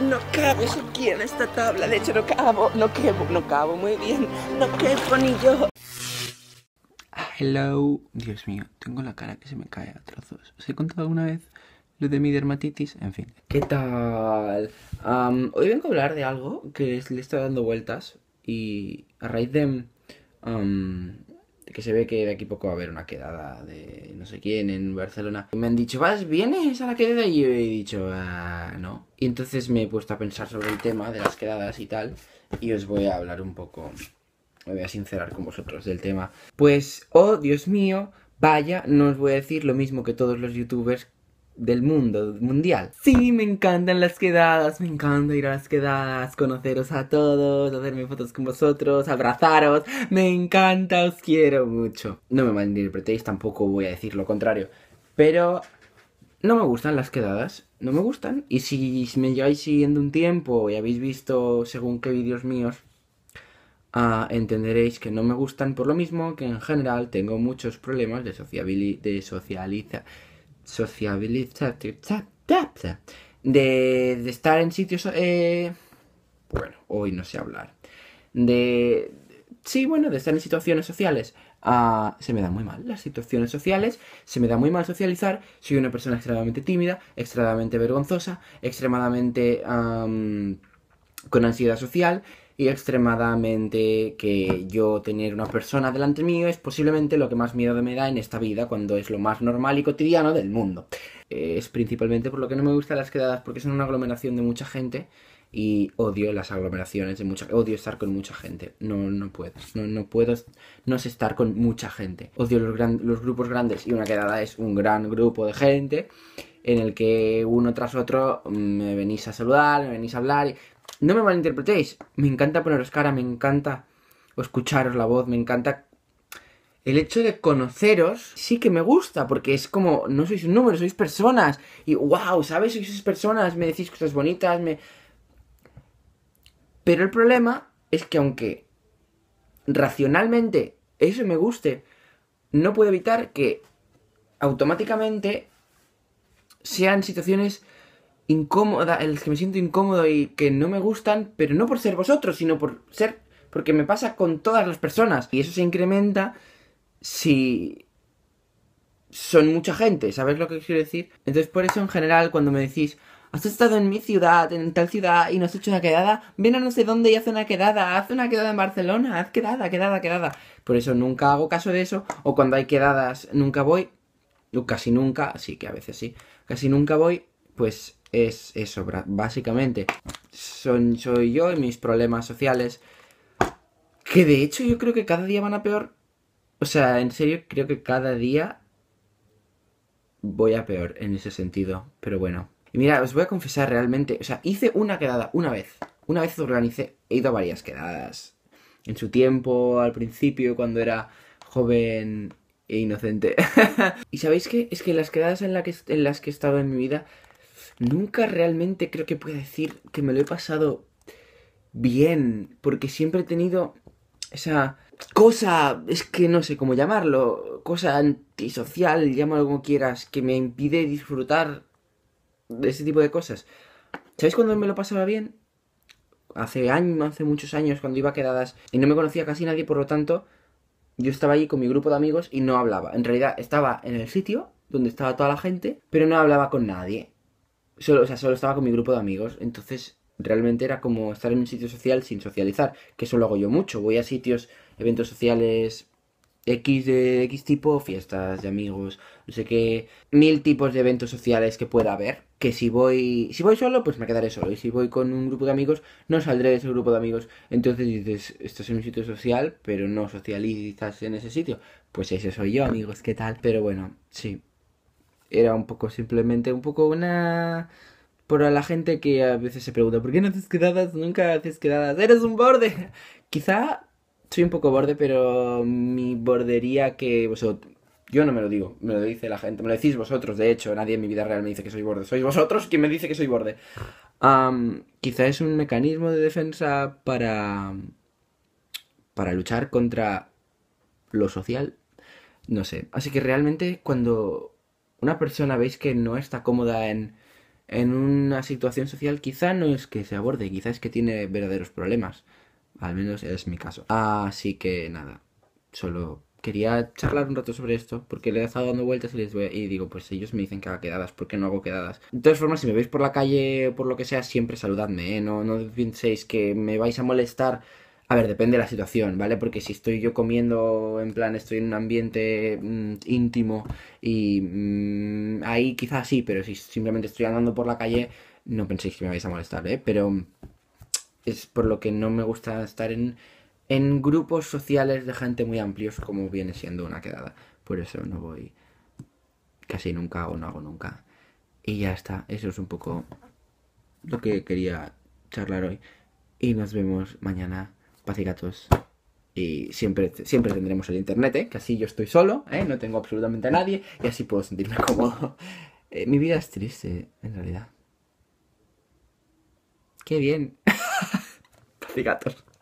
no cabe aquí en esta tabla. De hecho, no cabo, no quebo, no cabo muy bien. No quebo ni yo. Ah, hello. Dios mío, tengo la cara que se me cae a trozos. ¿Os he contado alguna vez lo de mi dermatitis? En fin. ¿Qué tal? hoy vengo a hablar de algo que le está dando vueltas y a raíz de que se ve que de aquí poco va a haber una quedada de no sé quién en Barcelona. Y me han dicho, ¿vas? ¿Vienes a la quedada? Y yo he dicho, ah, no. Y entonces me he puesto a pensar sobre el tema de las quedadas y tal. Y os voy a hablar un poco, me voy a sincerar con vosotros del tema. Pues, oh, Dios mío, vaya, no os voy a decir lo mismo que todos los youtubers del mundo mundial. Sí, me encantan las quedadas, me encanta ir a las quedadas, conoceros a todos, hacerme fotos con vosotros, abrazaros, me encanta, os quiero mucho. No me malinterpretéis, tampoco voy a decir lo contrario, pero no me gustan las quedadas, no me gustan, y si me lleváis siguiendo un tiempo y habéis visto según qué vídeos míos, ah, entenderéis que no me gustan por lo mismo que en general tengo muchos problemas de, sociabilidad, de socializa Sociabilidad de, de estar en sitios eh, bueno hoy no sé hablar de sí bueno de estar en situaciones sociales ah, se me da muy mal las situaciones sociales, se me da muy mal socializar, soy una persona extremadamente tímida, extremadamente vergonzosa, extremadamente con ansiedad social, y extremadamente que yo tener una persona delante mío es posiblemente lo que más miedo me da en esta vida cuando es lo más normal y cotidiano del mundo. Eh, es principalmente por lo que no me gustan las quedadas porque son una aglomeración de mucha gente y odio las aglomeraciones de mucha odio estar con mucha gente no no puedo no, puedo no estar con mucha gente odio los los grupos grandes y una quedada es un gran grupo de gente en el que uno tras otro mm, me venís a saludar me venís a hablar y no me malinterpretéis, me encanta poneros cara, me encanta escucharos la voz, me encanta el hecho de conoceros sí que me gusta, porque es como, no sois un número, sois personas. Y wow, ¿sabes? Sois personas, me decís cosas bonitas, me... Pero el problema es que aunque racionalmente eso me guste, no puedo evitar que automáticamente sean situaciones incómoda, el que me siento incómodo y que no me gustan, pero no por ser vosotros, sino por ser, porque me pasa con todas las personas. Y eso se incrementa si son mucha gente, ¿sabéis lo que quiero decir? Entonces por eso en general cuando me decís, has estado en mi ciudad, en tal ciudad, y no has hecho una quedada, ven a no sé dónde y haz una quedada, haz una quedada en Barcelona, haz quedada, quedada, quedada. Por eso nunca hago caso de eso, o cuando hay quedadas nunca voy, casi nunca, así que a veces sí, casi nunca voy, pues es eso, básicamente. Son, soy yo y mis problemas sociales. Que de hecho yo creo que cada día van a peor. O sea, en serio, creo que cada día voy a peor en ese sentido. Pero bueno. Y mira, os voy a confesar realmente. O sea, hice una quedada una vez. Una vez organicé. He ido a varias quedadas. En su tiempo, al principio, cuando era joven e inocente. y sabéis que, Es que las quedadas en, en las que he estado en mi vida Nunca realmente creo que pueda decir que me lo he pasado bien, porque siempre he tenido esa cosa, es que no sé cómo llamarlo, cosa antisocial, llámalo como quieras, que me impide disfrutar de ese tipo de cosas. ¿Sabéis cuando me lo pasaba bien? Hace años, hace muchos años, cuando iba a quedadas y no me conocía casi nadie, por lo tanto, yo estaba allí con mi grupo de amigos y no hablaba. En realidad estaba en el sitio donde estaba toda la gente, pero no hablaba con nadie. Solo, o sea, solo estaba con mi grupo de amigos. Entonces, realmente era como estar en un sitio social sin socializar. Que eso lo hago yo mucho. Voy a sitios, eventos sociales X de X tipo, fiestas de amigos, no sé qué, mil tipos de eventos sociales que pueda haber. Que si voy, si voy solo, pues me quedaré solo. Y si voy con un grupo de amigos, no saldré de ese grupo de amigos. Entonces dices, estás en un sitio social, pero no socializas en ese sitio. Pues ese soy yo, amigos, ¿qué tal? Pero bueno, sí era un poco simplemente, un poco una... Por la gente que a veces se pregunta, ¿por qué no haces quedadas? Nunca haces quedadas. Eres un borde. Quizá soy un poco borde, pero mi bordería que... yo no me lo digo, me lo dice la gente, me lo decís vosotros, de hecho, nadie en mi vida real me dice que soy borde. Sois vosotros quien me dice que soy borde. quizá es un mecanismo de defensa para... para luchar contra lo social. No sé. Así que realmente cuando una persona veis que no está cómoda en, en una situación social, quizá no es que se aborde, quizá es que tiene verdaderos problemas. Al menos es mi caso. Así que nada, solo quería charlar un rato sobre esto porque le he estado dando vueltas y, les voy y digo, pues ellos me dicen que haga quedadas, ¿por qué no hago quedadas? De todas formas, si me veis por la calle o por lo que sea, siempre saludadme, ¿eh? no, no penséis que me vais a molestar a ver, depende de la situación, ¿vale? Porque si estoy yo comiendo, en plan, estoy en un ambiente mm, íntimo y mm, ahí quizás sí, pero si simplemente estoy andando por la calle, no penséis que me vais a molestar, ¿eh? Pero es por lo que no me gusta estar en, en grupos sociales de gente muy amplios como viene siendo una quedada. Por eso no voy casi nunca o no hago nunca. Y ya está, eso es un poco lo que quería charlar hoy. Y nos vemos mañana paz y siempre, siempre tendremos el internet, ¿eh? que así yo estoy solo, ¿eh? no tengo absolutamente a nadie y así puedo sentirme cómodo. Eh, mi vida es triste, en realidad. ¡Qué bien! paz